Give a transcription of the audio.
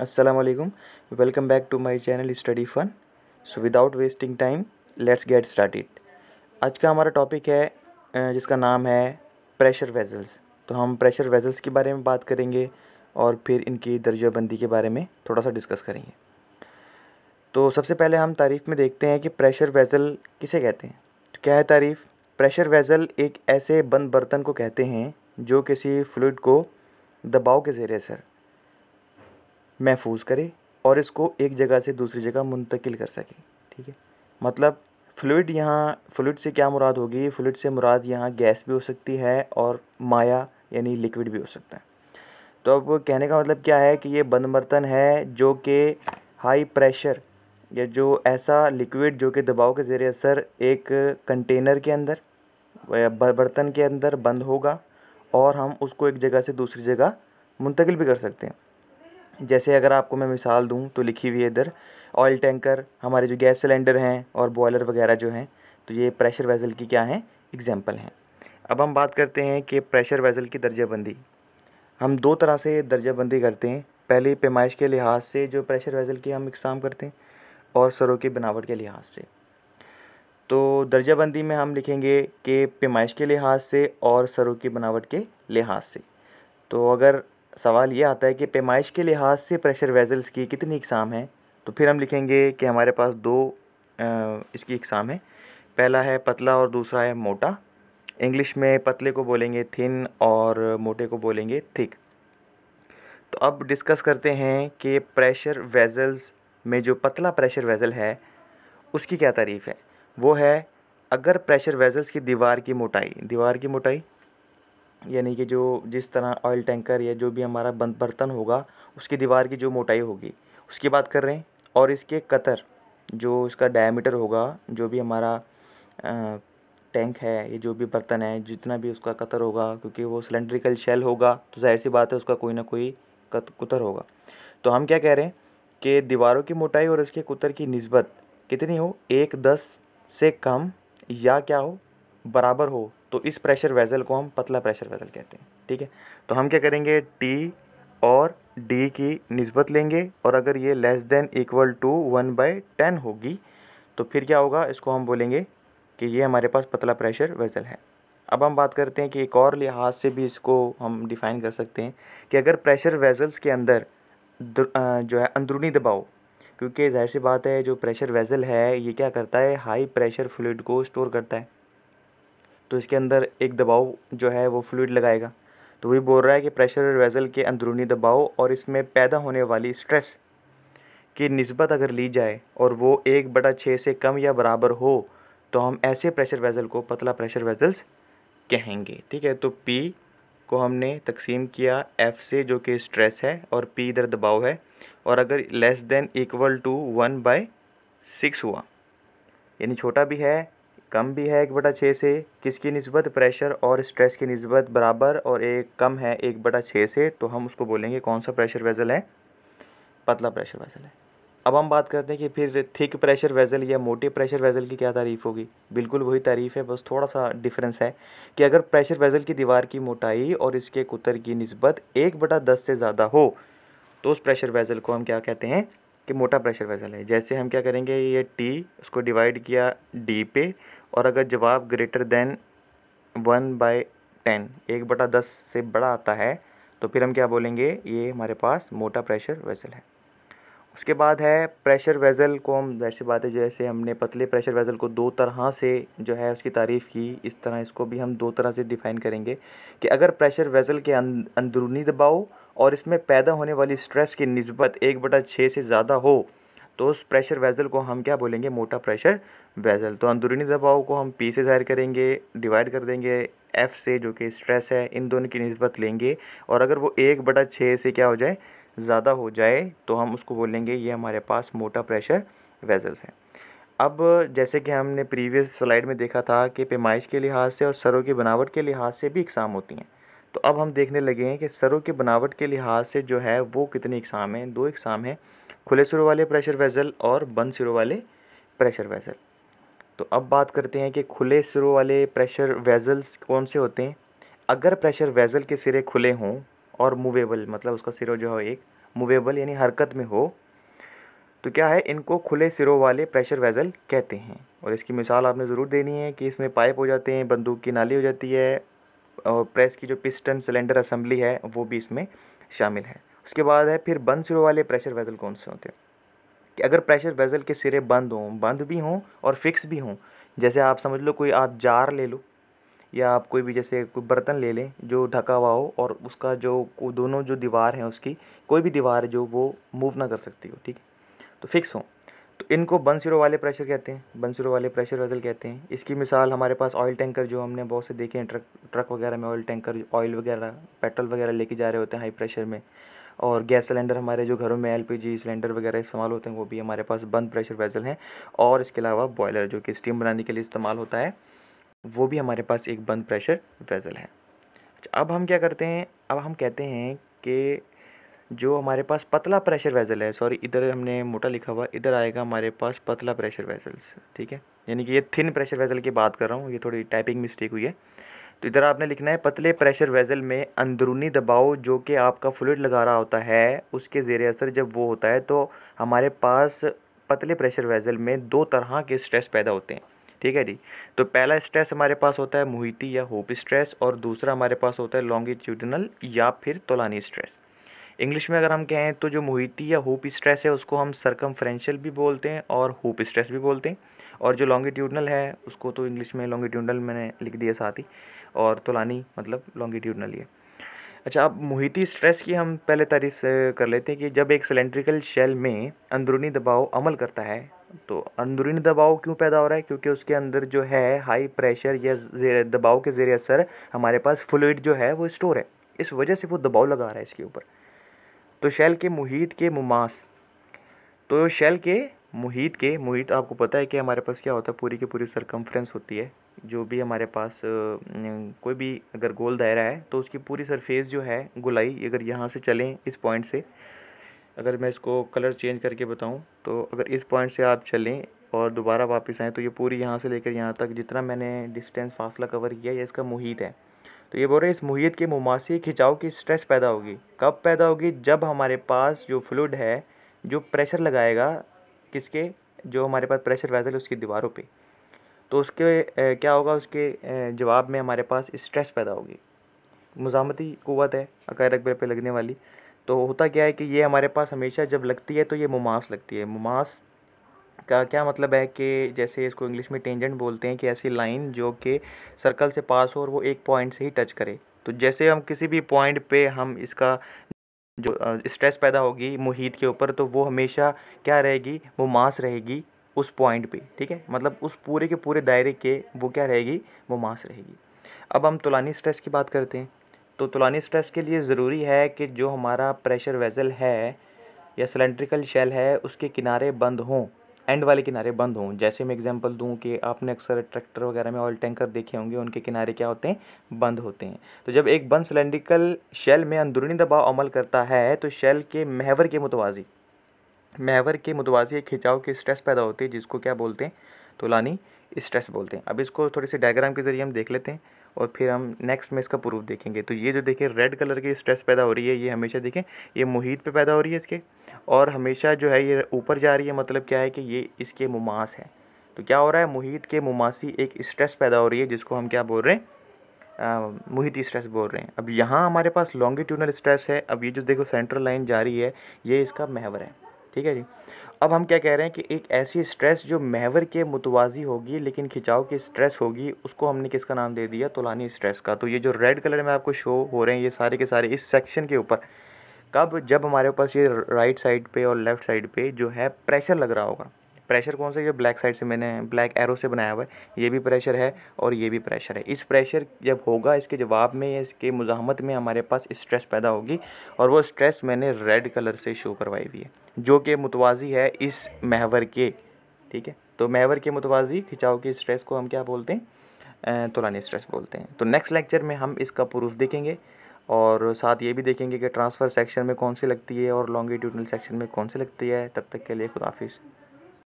अस्सलाम वालेकुम welcome back to my channel study fun so without wasting time let's get started आज का हमारा टॉपिक है जिसका नाम है प्रेशर वेजल्स तो हम प्रेशर वेजल्स के बारे में बात करेंगे और फिर इनकी दर्जाबंदी के बारे में थोड़ा सा डिस्कस करेंगे तो सबसे पहले हम तारीफ़ में देखते हैं कि प्रेशर वेज़ल किसे कहते हैं तो क्या है तारीफ़ प्रेशर वेज़ल एक ऐसे बंद बर्तन को कहते हैं जो किसी फ्लूड को दबाव के ज़रिए सर महफूज करे और इसको एक जगह से दूसरी जगह मुंतकिल कर सके ठीक है मतलब फ्लूड यहाँ फ्लूड से क्या मुराद होगी फ्लूड से मुराद यहाँ गैस भी हो सकती है और माया यानी लिक्विड भी हो सकता है तो अब कहने का मतलब क्या है कि ये बंद बर्तन है जो कि हाई प्रेशर या जो ऐसा लिक्विड जो कि दबाव के ज़रिए असर एक कंटेनर के अंदर बर्तन के अंदर बंद होगा और हम उसको एक जगह से दूसरी जगह मुंतकिल भी कर सकते हैं जैसे अगर आपको मैं मिसाल दूँ तो लिखी हुई है इधर ऑयल टैंकर हमारे जो गैस सिलेंडर हैं और बॉयलर वगैरह जो हैं तो ये प्रेशर वेज़ल की क्या हैं एग्जाम्पल हैं अब हम बात करते हैं कि प्रेशर वेज़ल की दर्जाबंदी हम दो तरह से दर्जाबंदी करते हैं पहले पेमाइश के लिहाज से जो प्रेशर वेज़ल की हम इकसाम करते हैं और सरों की बनावट के लिहाज से तो दर्जाबंदी में हम लिखेंगे कि पेमाइश के लिहाज से और सरों की बनावट के लिहाज से तो अगर सवाल ये आता है कि पैमाइश के लिहाज से प्रेशर वेजल्स की कितनी इकसाम है तो फिर हम लिखेंगे कि हमारे पास दो इसकी इकसाम है पहला है पतला और दूसरा है मोटा इंग्लिश में पतले को बोलेंगे थिन और मोटे को बोलेंगे थिक तो अब डिस्कस करते हैं कि प्रेशर वेजल्स में जो पतला प्रेशर वेज़ल है उसकी क्या तारीफ़ है वो है अगर प्रेशर वेज़ल्स की दीवार की मोटाई दीवार की मोटाई यानी कि जो जिस तरह ऑयल टैंकर या जो भी हमारा बर्तन होगा उसकी दीवार की जो मोटाई होगी उसकी बात कर रहे हैं और इसके कतर जो इसका डायमीटर होगा जो भी हमारा टैंक है ये जो भी बर्तन है जितना भी उसका कतर होगा क्योंकि वो सिलेंड्रिकल शेल होगा तो जाहिर सी बात है उसका कोई ना कोई कत कुतर होगा तो हम क्या कह रहे हैं कि दीवारों की मोटाई और इसके कुतर की नस्बत कितनी हो एक दस से कम या क्या हो बराबर हो तो इस प्रेशर वेज़ल को हम पतला प्रेशर वेज़ल कहते हैं ठीक है तो हम क्या करेंगे टी और डी की नस्बत लेंगे और अगर ये less than equal to one by ten होगी तो फिर क्या होगा इसको हम बोलेंगे कि ये हमारे पास पतला प्रेशर वेज़ल है अब हम बात करते हैं कि एक और लिहाज से भी इसको हम डिफ़ाइन कर सकते हैं कि अगर प्रेशर वेज़ल्स के अंदर जो है अंदरूनी दबाव क्योंकि जाहिर सी बात है जो प्रेशर वेज़ल है ये क्या करता है हाई प्रेशर फ्लूड को स्टोर करता है तो इसके अंदर एक दबाव जो है वो फ्लूड लगाएगा तो वही बोल रहा है कि प्रेशर वेज़ल के अंदरूनी दबाव और इसमें पैदा होने वाली स्ट्रेस की नस्बत अगर ली जाए और वो एक बटा छः से कम या बराबर हो तो हम ऐसे प्रेशर वेज़ल को पतला प्रेशर वेज़ल्स कहेंगे ठीक है तो पी को हमने तकसीम किया एफ़ से जो कि स्ट्रेस है और पी इधर दबाव है और अगर less than equal to one by six हुआ यानी छोटा भी है कम भी है एक बटा छः से किसकी नस्बत प्रेशर और स्ट्रेस की नस्बत बराबर और एक कम है एक बटा छः से तो हम उसको बोलेंगे कौन सा प्रेशर वेज़ल है पतला प्रेशर वेज़ल है अब हम बात करते हैं कि फिर थिक प्रेशर वेज़ल या मोटे प्रेशर वेज़ल की क्या तारीफ़ होगी बिल्कुल वही तारीफ़ है बस थोड़ा सा डिफरेंस है कि अगर प्रेशर वेज़ल की दीवार की मोटाई और इसके कुतर की नस्बत एक बटा दस से ज़्यादा हो तो उस प्रेशर वेज़ल को हम क्या कहते हैं कि मोटा प्रेशर वेसल है जैसे हम क्या करेंगे ये टी उसको डिवाइड किया डी पे और अगर जवाब greater than one by ten एक बटा दस से बड़ा आता है तो फिर हम क्या बोलेंगे ये हमारे पास मोटा प्रेशर वेसल है उसके बाद है प्रेशर वेसल को हम ऐसी बात है जैसे हमने पतले प्रेशर वेज़ल को दो तरह से जो है उसकी तारीफ़ की इस तरह इसको भी हम दो तरह से डिफ़ाइन करेंगे कि अगर प्रेशर वेज़ल के अं-, अंदरूनी दबाव और इसमें पैदा होने वाली स्ट्रेस की नस्बत एक बटा छः से ज़्यादा हो तो उस प्रेशर वेज़ल को हम क्या बोलेंगे मोटा प्रेशर वेज़ल तो अंदरूनी दबाव को हम पी से ज़ाहिर करेंगे डिवाइड कर देंगे एफ़ से जो कि स्ट्रेस है इन दोनों की नस्बत लेंगे और अगर वो एक बटा छः से क्या हो जाए ज़्यादा हो जाए तो हम उसको बोलेंगे ये हमारे पास मोटा प्रेशर वेज़ल्स हैं अब जैसे कि हमने प्रीवियस स्लाइड में देखा था कि पेमाइश के लिहाज से और सरों की बनावट के लिहाज से भी इकसाम होती हैं तो अब हम देखने लगे हैं कि सरों की बनावट के लिहाज से जो है वो कितने इकसाम हैं दो इकसाम हैं खुले सिरों वाले प्रेशर वेज़ल और बंद सिरों वाले प्रेशर वेज़ल तो अब बात करते हैं कि खुले सिरों वाले प्रेशर वेज़ल्स कौन से होते हैं अगर प्रेशर वेज़ल के सिरे खुले हों और मूवेबल मतलब उसका सिरो जो है एक मूवेबल यानी हरकत में हो तो क्या है इनको खुले सिरों वाले प्रेशर वेज़ल कहते हैं और इसकी मिसाल आपने ज़रूर देनी है कि इसमें पाइप हो जाते हैं बंदूक की नाली हो जाती है प्रेस की जो पिस्टन सिलेंडर असम्बली है वो भी इसमें शामिल है उसके बाद है फिर बंद सिरों वाले प्रेशर वेज़ल कौन से होते हैं कि अगर प्रेशर वेज़ल के सिरे बंद हों बंद भी हों और फिक्स भी हों जैसे आप समझ लो कोई आप जार ले लो या आप कोई भी जैसे कोई बर्तन ले लें जो ढका हुआ हो और उसका जो दोनों जो दीवार हैं उसकी कोई भी दीवार जो वो मूव ना कर सकती हो ठीक है तो फिक्स हों तो इनको बन सिरो वाले प्रेशर कहते हैं बन सिरो वाले प्रेशर वेज़ल कहते हैं इसकी मिसाल हमारे पास ऑयल टैंकर जो हमने बहुत से देखे हैं ट्रक ट्रक वगैरह में ऑयल टैंकर ऑयल वगैरह पेट्रोल वगैरह लेके जा रहे होते हैं हाई प्रेशर में और गैस सिलेंडर हमारे जो घरों में एलपीजी सिलेंडर वगैरह इस्तेमाल होते हैं वो भी हमारे पास बंद प्रेशर वेज़ल हैं और इसके अलावा बॉयलर जो कि स्टीम बनाने के लिए इस्तेमाल होता है वो भी हमारे पास एक बंद प्रेशर वेज़ल है अच्छा, अब हम क्या करते हैं अब हम कहते हैं कि जो हमारे पास पतला प्रेशर वेज़ल है सॉरी इधर हमने मोटा लिखा हुआ इधर आएगा हमारे पास पतला प्रेशर वेज़ल्स ठीक है यानी कि ये थिन प्रेशर वेज़ल की बात कर रहा हूँ ये थोड़ी टाइपिंग मिस्टेक हुई है तो इधर आपने लिखना है पतले प्रेशर वेज़ल में अंदरूनी दबाव जो कि आपका फ्लूड लगा रहा होता है उसके ज़ेर असर जब वो होता है तो हमारे पास पतले प्रेशर वेज़ल में दो तरह के स्ट्रेस पैदा होते हैं ठीक है जी तो पहला स्ट्रेस हमारे पास होता है मुहिती या होप स्ट्रेस और दूसरा हमारे पास होता है लॉन्गिट्यूडनल या फिर तोलानी स्ट्रेस इंग्लिश में अगर हम कहें तो जो मोहिती या होप स्ट्रेस है उसको हम सरकम भी बोलते हैं और होप स्ट्रेस भी बोलते हैं और जो लॉन्गिट्यूडनल है उसको तो इंग्लिश में लॉन्गिट्यूडनल मैंने लिख दिया साथ ही और तोलानी मतलब लॉन्गिट्यूडनल ही है अच्छा अब मोहिती स्ट्रेस की हम पहले तारीफ कर लेते हैं कि जब एक सिलेंड्रिकल शेल में अंदरूनी दबाव अमल करता है तो अंदरूनी दबाव क्यों पैदा हो रहा है क्योंकि उसके अंदर जो है हाई प्रेशर या दबाव के ज़ेर असर हमारे पास फ्लूड जो है वो स्टोर है इस वजह से वो दबाव लगा रहा है इसके ऊपर तो शेल के मुहित के मुमास तो शेल के मुहित के मुहित आपको पता है कि हमारे पास क्या होता है पूरी की पूरी सरकमफ्रेंस होती है जो भी हमारे पास कोई भी अगर गोल दायरा है तो उसकी पूरी सरफेस जो है गुलाई अगर यहाँ से चलें इस पॉइंट से अगर मैं इसको कलर चेंज करके बताऊँ तो अगर इस पॉइंट से आप चलें और दोबारा वापस आएँ तो ये पूरी यहाँ से लेकर यहाँ तक जितना मैंने डिस्टेंस फासला कवर किया ये इसका मुहित है तो ये बोल रहे हैं इस मुहित के मुमासी खिंचाव की स्ट्रेस पैदा होगी कब पैदा होगी जब हमारे पास जो फ्लूड है जो प्रेशर लगाएगा किसके जो हमारे पास प्रेशर है उसकी दीवारों पे तो उसके ए, क्या होगा उसके जवाब में हमारे पास स्ट्रेस पैदा होगी मुजामती कुत है अकाय रकबे पर लगने वाली तो होता क्या है कि ये हमारे पास हमेशा जब लगती है तो ये मुमास लगती है मुमास इसका क्या मतलब है कि जैसे इसको इंग्लिश में टेंजेंट बोलते हैं कि ऐसी लाइन जो कि सर्कल से पास हो और वो एक पॉइंट से ही टच करे तो जैसे हम किसी भी पॉइंट पे हम इसका जो स्ट्रेस पैदा होगी मुहित के ऊपर तो वो हमेशा क्या रहेगी वो मास रहेगी उस पॉइंट पे ठीक है मतलब उस पूरे के पूरे दायरे के वो क्या रहेगी वो मास रहेगी अब हम तुलानी स्ट्रेस की बात करते हैं तो तुलानी स्ट्रेस के लिए ज़रूरी है कि जो हमारा प्रेशर वेज़ल है या सिलेंड्रिकल शेल है उसके किनारे बंद हों एंड वाले किनारे बंद हों जैसे मैं एग्जांपल दूं कि आपने अक्सर ट्रैक्टर वगैरह में ऑयल टैंकर देखे होंगे उनके किनारे क्या होते हैं बंद होते हैं तो जब एक बंद सिलेंड्रिकल शेल में अंदरूनी दबाव अमल करता है तो शेल के महवर के मुतवाजी महवर के मुतवाजी एक खिंचाव के स्ट्रेस पैदा होती है जिसको क्या बोलते हैं तोलानी स्ट्रेस बोलते हैं अब इसको थोड़ी सी डायग्राम के ज़रिए हम देख लेते हैं और फिर हम नेक्स्ट में इसका प्रूफ देखेंगे तो ये जो देखिए रेड कलर की स्ट्रेस पैदा हो रही है ये हमेशा देखें ये मुहित पे पैदा हो रही है इसके और हमेशा जो है ये ऊपर जा रही है मतलब क्या है कि ये इसके मुमास है तो क्या हो रहा है मुहित के मुमासी एक स्ट्रेस पैदा हो रही है जिसको हम क्या बोल रहे हैं मुहित स्ट्रेस बोल रहे हैं अब यहाँ हमारे पास लॉन्गिट्यूनल स्ट्रेस है अब ये जो देखो सेंट्रल लाइन जा रही है ये इसका महवर है ठीक है जी अब हम क्या कह रहे हैं कि एक ऐसी स्ट्रेस जो महवर के मुतवाजी होगी लेकिन खिंचाव की स्ट्रेस होगी उसको हमने किसका नाम दे दिया तोलानी स्ट्रेस का तो ये जो रेड कलर में आपको शो हो रहे हैं ये सारे के सारे इस सेक्शन के ऊपर कब जब हमारे पास ये राइट साइड पे और लेफ़्ट साइड पे जो है प्रेशर लग रहा होगा प्रेशर कौन सा ये ब्लैक साइड से मैंने ब्लैक एरो से बनाया हुआ है ये भी प्रेशर है और ये भी प्रेशर है इस प्रेशर जब होगा इसके जवाब में इसके मुजामत में हमारे पास स्ट्रेस पैदा होगी और वो स्ट्रेस मैंने रेड कलर से शो करवाई हुई है जो कि मुतवाजी है इस महवर के ठीक है तो महवर के मुतवाजी खिंचाव के स्ट्रेस को हम क्या बोलते हैं तुरानी स्ट्रेस बोलते हैं तो नेक्स्ट लेक्चर में हम इसका प्रूफ देखेंगे और साथ ये भी देखेंगे कि ट्रांसफ़र सेक्शन में कौन सी लगती है और लॉन्गिट्यूडनल सेक्शन में कौन सी लगती है तब तक के लिए खुदाफिज़